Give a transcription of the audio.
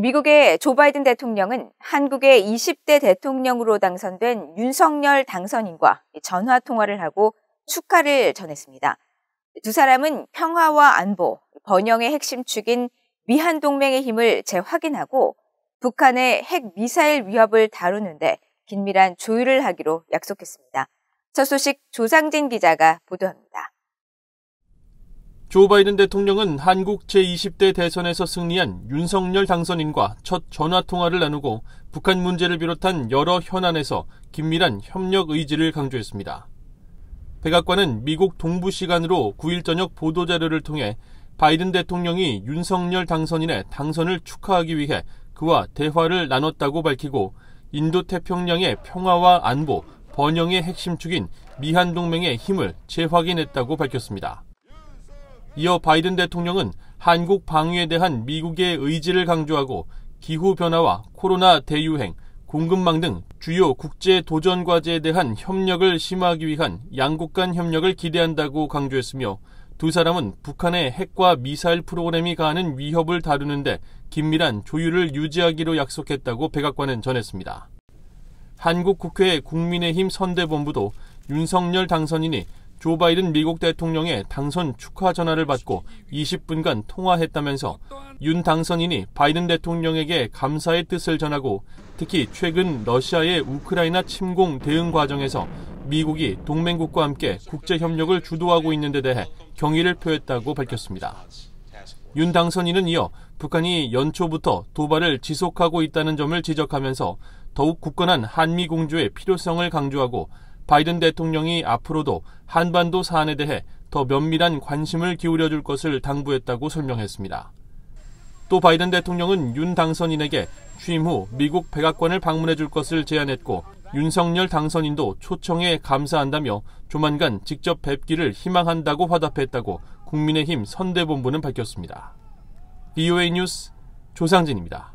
미국의 조 바이든 대통령은 한국의 20대 대통령으로 당선된 윤석열 당선인과 전화 통화를 하고 축하를 전했습니다. 두 사람은 평화와 안보, 번영의 핵심 축인 미한 동맹의 힘을 재확인하고 북한의 핵 미사일 위협을 다루는데 긴밀한 조율을 하기로 약속했습니다. 첫 소식 조상진 기자가 보도합니다. 조 바이든 대통령은 한국 제20대 대선에서 승리한 윤석열 당선인과 첫 전화통화를 나누고 북한 문제를 비롯한 여러 현안에서 긴밀한 협력 의지를 강조했습니다. 백악관은 미국 동부 시간으로 9일 저녁 보도자료를 통해 바이든 대통령이 윤석열 당선인의 당선을 축하하기 위해 그와 대화를 나눴다고 밝히고 인도 태평양의 평화와 안보, 번영의 핵심축인 미한 동맹의 힘을 재확인했다고 밝혔습니다. 이어 바이든 대통령은 한국 방위에 대한 미국의 의지를 강조하고 기후변화와 코로나 대유행, 공급망 등 주요 국제 도전 과제에 대한 협력을 심화하기 위한 양국 간 협력을 기대한다고 강조했으며 두 사람은 북한의 핵과 미사일 프로그램이 가하는 위협을 다루는데 긴밀한 조율을 유지하기로 약속했다고 백악관은 전했습니다. 한국 국회 국민의힘 선대본부도 윤석열 당선인이 조 바이든 미국 대통령의 당선 축하 전화를 받고 20분간 통화했다면서 윤 당선인이 바이든 대통령에게 감사의 뜻을 전하고 특히 최근 러시아의 우크라이나 침공 대응 과정에서 미국이 동맹국과 함께 국제 협력을 주도하고 있는 데 대해 경의를 표했다고 밝혔습니다. 윤 당선인은 이어 북한이 연초부터 도발을 지속하고 있다는 점을 지적하면서 더욱 굳건한 한미 공조의 필요성을 강조하고 바이든 대통령이 앞으로도 한반도 사안에 대해 더 면밀한 관심을 기울여 줄 것을 당부했다고 설명했습니다. 또 바이든 대통령은 윤 당선인에게 취임 후 미국 백악관을 방문해 줄 것을 제안했고 윤석열 당선인도 초청에 감사한다며 조만간 직접 뵙기를 희망한다고 화답했다고 국민의힘 선대본부는 밝혔습니다. BOA 뉴스 조상진입니다.